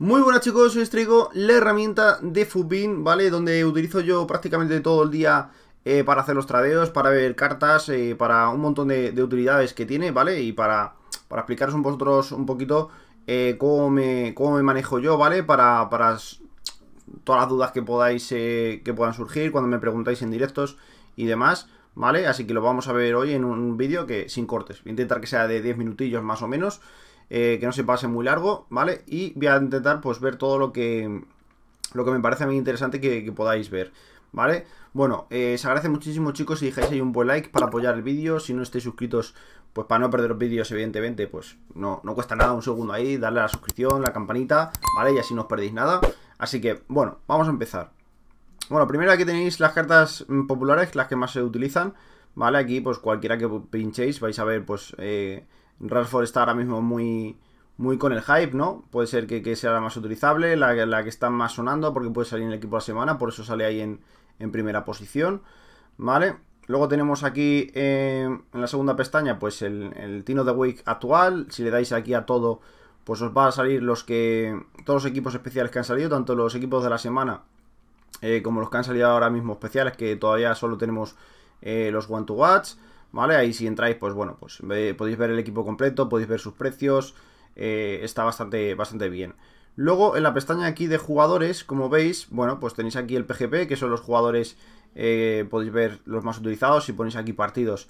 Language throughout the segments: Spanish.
Muy buenas chicos, os la herramienta de Fubin, ¿vale? Donde utilizo yo prácticamente todo el día eh, para hacer los tradeos, para ver cartas, eh, para un montón de, utilidades que tiene, ¿vale? Y para, para explicaros un, vosotros un poquito eh, cómo, me, cómo me manejo yo, ¿vale? Para, todas las dudas que podáis, que puedan surgir, cuando me preguntáis en directos y demás, ¿vale? Así que lo vamos a ver hoy en un vídeo que sin cortes, voy a intentar que sea de 10 minutillos más o menos. Eh, que no se pase muy largo, ¿vale? Y voy a intentar pues ver todo lo que, lo que me parece muy interesante que, podáis ver. ¿Vale? Bueno, eh, se agradece muchísimo chicos si dejáis ahí un buen like para apoyar el vídeo. Si no estáis suscritos, pues para no perder vídeos, evidentemente, pues no, no cuesta nada un segundo ahí, darle a la suscripción, la campanita, ¿vale? Y así no os perdéis nada. Así que, bueno, vamos a empezar. Bueno, primero aquí tenéis las cartas mm, populares, las que más se utilizan, ¿vale? Aquí, pues cualquiera que pinchéis vais a ver, pues, eh, Rashford está ahora mismo muy, muy con el hype, ¿no? Puede ser que, sea la más utilizable, la, que está más sonando, porque puede salir en el equipo de la semana, por eso sale ahí en, primera posición, ¿vale? Luego tenemos aquí eh, en la segunda pestaña, pues el, Tino de Wake actual. Si le dais aquí a todo, pues os van a salir los que. Todos los equipos especiales que han salido, tanto los equipos de la semana eh, como los que han salido ahora mismo especiales, que todavía solo tenemos eh, los One to Watch. ¿vale? Ahí si entráis, pues bueno, pues podéis ver el equipo completo, podéis ver sus precios, eh, está bastante, bastante bien. Luego, en la pestaña aquí de jugadores, como veis, bueno, pues tenéis aquí el PGP, que son los jugadores, eh, podéis ver los más utilizados, si ponéis aquí partidos,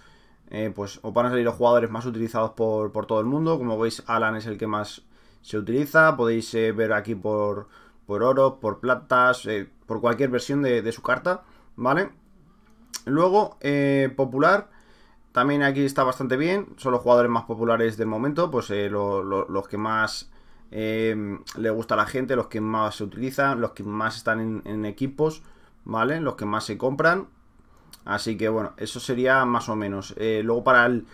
eh, pues os van a salir los jugadores más utilizados por, todo el mundo, como veis, Alan es el que más se utiliza, podéis ver aquí por, por oro, por platas, por cualquier versión de, de su carta, ¿vale? Luego, popular, también aquí está bastante bien, son los jugadores más populares del momento, pues eh, los que más em, le gusta a la gente, los que más se utilizan, los que más están en, equipos, ¿vale? Los que más se compran. Así que bueno, eso sería más o menos. Eh, luego para el,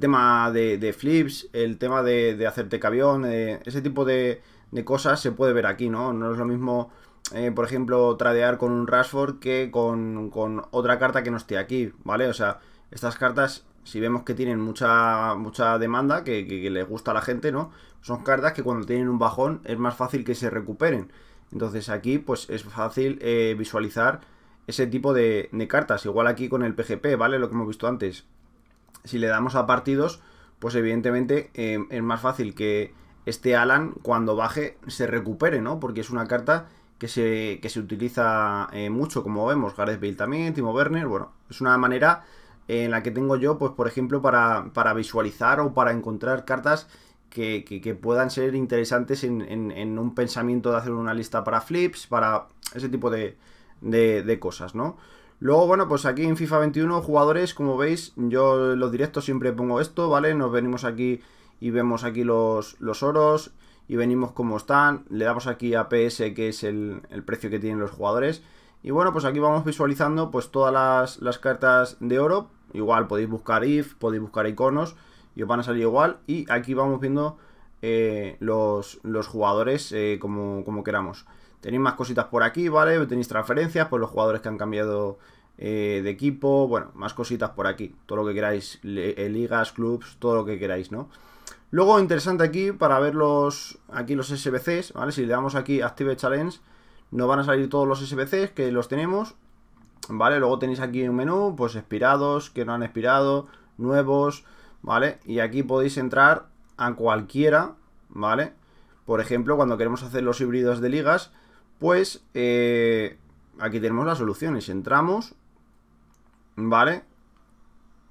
tema de, flips, el tema de, hacerte cavión, eh, ese tipo de, de cosas se puede ver aquí, ¿no? No es lo mismo eh, por ejemplo, tradear con un Rashford que con, otra carta que no esté aquí, ¿vale? O sea, estas cartas, si vemos que tienen mucha, mucha demanda, que, les gusta a la gente, ¿no? Son cartas que cuando tienen un bajón es más fácil que se recuperen. Entonces aquí, pues es fácil eh, visualizar ese tipo de, cartas. Igual aquí con el PGP, ¿vale? Lo que hemos visto antes. Si le damos a partidos, pues evidentemente eh, es más fácil que este Alan cuando baje se recupere, ¿no? Porque es una carta que se, se utiliza eh, mucho, como vemos, Gareth Bale también, Timo Werner, bueno, es una manera eh, en la que tengo yo, pues por ejemplo, para, visualizar o para encontrar cartas que, puedan ser interesantes en, un pensamiento de hacer una lista para flips, para ese tipo de, cosas, ¿no? Luego, bueno, pues aquí en FIFA 21, jugadores, como veis, yo en los directos siempre pongo esto, ¿vale? Nos venimos aquí y vemos aquí los, los oros, y venimos como están. Le damos aquí a PS, que es el, precio que tienen los jugadores. Y bueno, pues aquí vamos visualizando pues todas las, cartas de oro. Igual podéis buscar if, podéis buscar iconos y os van a salir igual. Y aquí vamos viendo eh, los, jugadores eh, como, queramos. Tenéis más cositas por aquí, ¿vale? Tenéis transferencias, por pues, los jugadores que han cambiado eh, de equipo. Bueno, más cositas por aquí. Todo lo que queráis, ligas, clubs, todo lo que queráis, ¿no? Luego, interesante aquí, para ver los, aquí los SBCs, ¿vale? Si le damos aquí Active Challenge, nos van a salir todos los SBCs que los tenemos, ¿vale? Luego tenéis aquí un menú, pues expirados, que no han expirado, nuevos, ¿vale? Y aquí podéis entrar a cualquiera, ¿vale? Por ejemplo, cuando queremos hacer los híbridos de ligas, pues eh, aquí tenemos las soluciones. Entramos, ¿vale?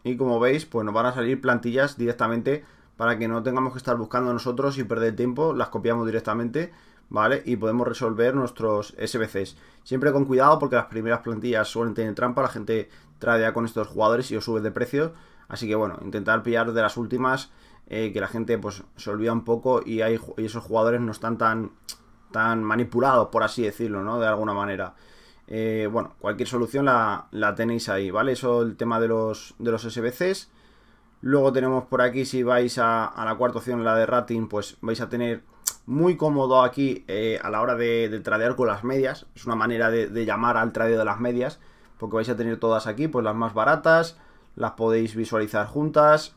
Y como veis, pues nos van a salir plantillas directamente para que no tengamos que estar buscando nosotros y perder tiempo, las copiamos directamente, ¿vale? Y podemos resolver nuestros SBCs. Siempre con cuidado porque las primeras plantillas suelen tener trampa, la gente trae ya con estos jugadores y os sube de precio, así que bueno, intentar pillar de las últimas, eh, que la gente pues se olvida un poco y, hay, esos jugadores no están tan, tan manipulados, por así decirlo, ¿no? De alguna manera. Eh, bueno, cualquier solución la, tenéis ahí, ¿vale? Eso el tema de los, de los SBCs. Luego tenemos por aquí, si vais a, la cuarta opción, la de rating, pues vais a tener muy cómodo aquí eh, a la hora de, tradear con las medias. Es una manera de, llamar al tradeo de las medias, porque vais a tener todas aquí, pues las más baratas, las podéis visualizar juntas,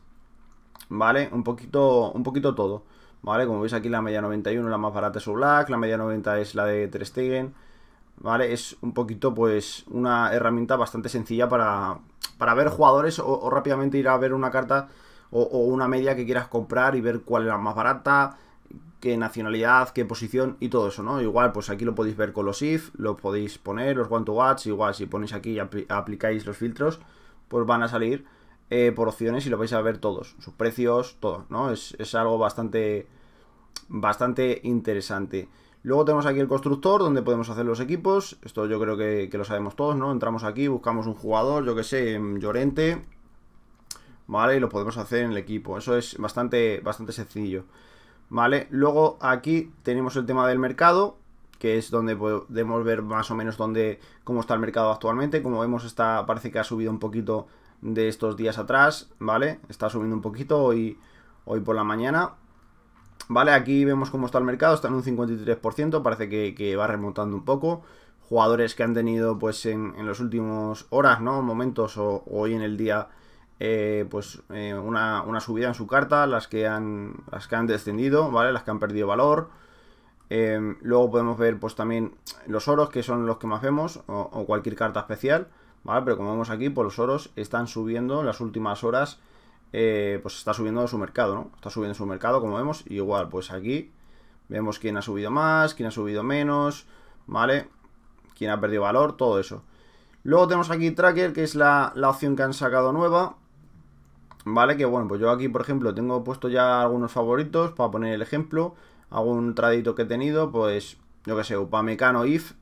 ¿vale? Un poquito, un poquito todo, ¿vale? Como veis aquí la media 91, la más barata es o Black, la media 90 es la de Trestegen, ¿vale? Es un poquito, pues, una herramienta bastante sencilla para, para ver jugadores o, rápidamente ir a ver una carta o, una media que quieras comprar y ver cuál es la más barata, qué nacionalidad, qué posición y todo eso, ¿no? Igual, pues aquí lo podéis ver con los if, lo podéis poner, los want to watch, igual si ponéis aquí y aplicáis los filtros, pues van a salir eh, por opciones y lo vais a ver todos, sus precios, todo, ¿no? Es, es algo bastante, bastante interesante. Luego tenemos aquí el constructor donde podemos hacer los equipos. Esto yo creo que, lo sabemos todos, ¿no? Entramos aquí, buscamos un jugador, yo que sé, Llorente. ¿Vale? Y lo podemos hacer en el equipo. Eso es bastante, bastante sencillo. ¿Vale? Luego aquí tenemos el tema del mercado, que es donde podemos ver más o menos dónde, cómo está el mercado actualmente. Como vemos, está, parece que ha subido un poquito de estos días atrás, ¿vale? Está subiendo un poquito hoy, hoy por la mañana. Aquí vemos cómo está el mercado, está en un 53%, parece que, va remontando un poco. Jugadores que han tenido pues en, en los últimos horas, ¿no? Momentos o, hoy en el día, eh, pues eh, una, subida en su carta, las que han, las que han descendido, ¿vale? Las que han perdido valor. Em, luego podemos ver pues también los oros, que son los que más vemos, o, cualquier carta especial, ¿vale? Pero como vemos aquí, por pues, los oros están subiendo en las últimas horas eh, pues está subiendo su mercado, ¿no? Está subiendo su mercado, como vemos, y igual, pues aquí vemos quién ha subido más, quién ha subido menos, ¿vale? Quién ha perdido valor, todo eso. Luego tenemos aquí Tracker, que es la, opción que han sacado nueva, ¿vale? Que bueno, pues yo aquí, por ejemplo, tengo puesto ya algunos favoritos, para poner el ejemplo, algún tradito que he tenido, pues, yo que sé, Upamecano, IF,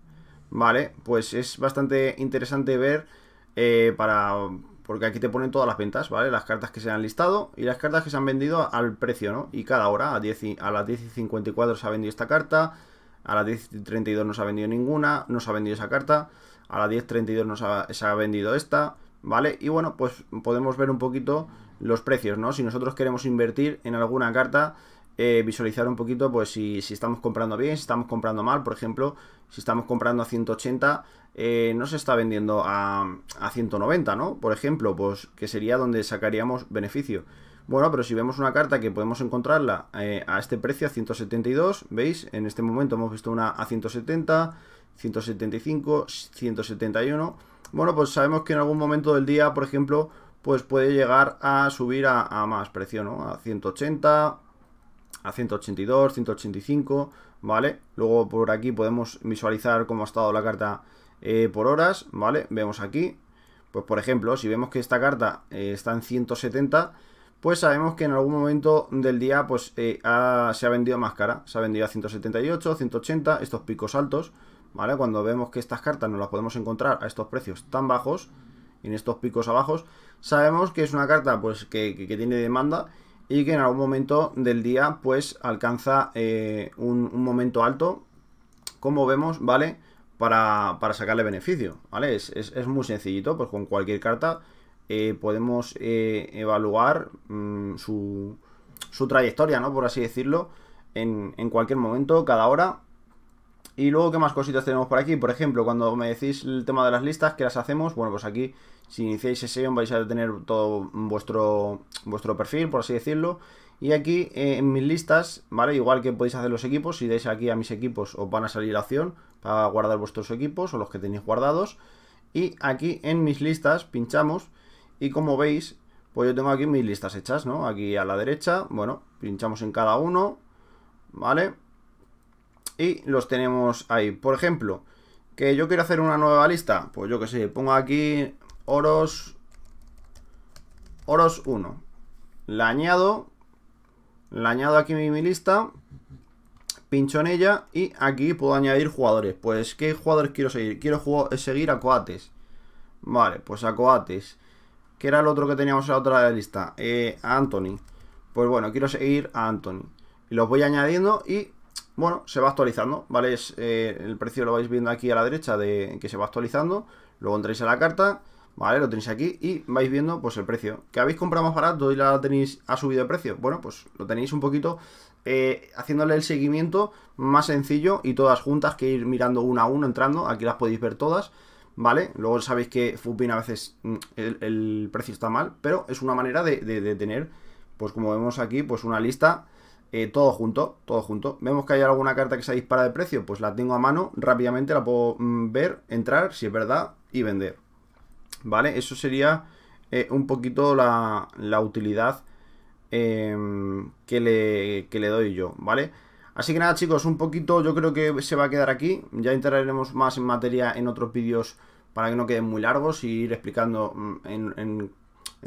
¿vale? Pues es bastante interesante ver eh, para porque aquí te ponen todas las ventas, ¿vale? Las cartas que se han listado y las cartas que se han vendido al precio, ¿no? Y cada hora, a, las 10.54 y se ha vendido esta carta, a las 10.32 no se ha vendido ninguna, no se ha vendido esa carta, a las 10.32 no ha, se ha vendido esta, ¿vale? Y bueno, pues podemos ver un poquito los precios, ¿no? Si nosotros queremos invertir en alguna carta eh, visualizar un poquito pues si, estamos comprando bien, si estamos comprando mal, por ejemplo, si estamos comprando a 180, eh, no se está vendiendo a, 190, ¿no? Por ejemplo, pues que sería donde sacaríamos beneficio. Bueno, pero si vemos una carta que podemos encontrarla eh, a este precio, a 172, ¿veis? En este momento hemos visto una a 170, 175, 171. Bueno, pues sabemos que en algún momento del día, por ejemplo, pues puede llegar a subir a, a más precio, ¿no? A 180, 182, 185, ¿vale? Luego por aquí podemos visualizar cómo ha estado la carta eh, por horas, ¿vale? Vemos aquí, pues por ejemplo, si vemos que esta carta eh, está en 170, pues sabemos que en algún momento del día pues eh, se ha vendido más cara, se ha vendido a 178, 180, estos picos altos, ¿vale? Cuando vemos que estas cartas nos las podemos encontrar a estos precios tan bajos, en estos picos abajos, sabemos que es una carta pues que tiene demanda y que en algún momento del día pues alcanza eh, un, momento alto, como vemos, ¿vale? Para, sacarle beneficio, ¿vale? Es, muy sencillito, pues con cualquier carta eh, podemos eh, evaluar mm, su, trayectoria, ¿no? Por así decirlo, en, en cualquier momento, cada hora y luego, ¿qué más cositas tenemos por aquí? Por ejemplo, cuando me decís el tema de las listas, ¿qué las hacemos? Bueno, pues aquí, si iniciáis sesión, vais a tener todo vuestro, vuestro perfil, por así decirlo. Y aquí eh, en mis listas, ¿vale? Igual que podéis hacer los equipos, si dais aquí a mis equipos os van a salir la acción para guardar vuestros equipos o los que tenéis guardados. Y aquí en mis listas pinchamos y como veis, pues yo tengo aquí mis listas hechas, ¿no? Aquí a la derecha, bueno, pinchamos en cada uno, ¿vale? y los tenemos ahí. Por ejemplo, que yo quiero hacer una nueva lista, pues yo que sé, pongo aquí oros, oros 1. La añado, la añado aquí mi, mi lista, pincho en ella y aquí puedo añadir jugadores. Pues, ¿qué jugadores quiero seguir? Quiero seguir a Coates. Vale, pues a Coates. que era el otro que teníamos en la otra lista? Eh, Anthony. Pues bueno, quiero seguir a Anthony. Y los voy añadiendo y bueno, se va actualizando, ¿vale? Es, eh, el precio lo vais viendo aquí a la derecha de que se va actualizando. Luego entréis a la carta, ¿vale? Lo tenéis aquí y vais viendo pues el precio. ¿Que habéis comprado más barato y la tenéis ha subido el precio? Bueno, pues lo tenéis un poquito eh, haciéndole el seguimiento más sencillo y todas juntas que ir mirando una a uno, entrando. Aquí las podéis ver todas. ¿vale? Luego sabéis que Fupin a veces mm, el, precio está mal, pero es una manera de, de, tener, pues como vemos aquí, pues una lista eh, todo junto, todo junto. Vemos que hay alguna carta que se dispara de precio, pues la tengo a mano, rápidamente la puedo mm, ver, entrar, si es verdad, y vender. ¿Vale? Eso sería eh, un poquito la, utilidad em, que, le, le, doy yo, ¿vale? Así que nada chicos, un poquito yo creo que se va a quedar aquí. Ya entraremos más en materia en otros vídeos para que no queden muy largos y ir explicando mm, en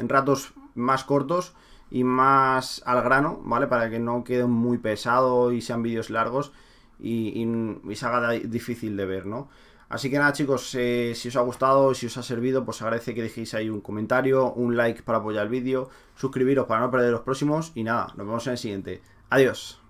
ratos más cortos y más al grano, ¿vale? Para que no quede muy pesado y sean vídeos largos y, se haga difícil de ver, ¿no? Así que nada chicos, eh, si os ha gustado, si os ha servido, pues agradece que dejéis ahí un comentario, un like para apoyar el vídeo, suscribiros para no perder los próximos y nada, nos vemos en el siguiente. Adiós.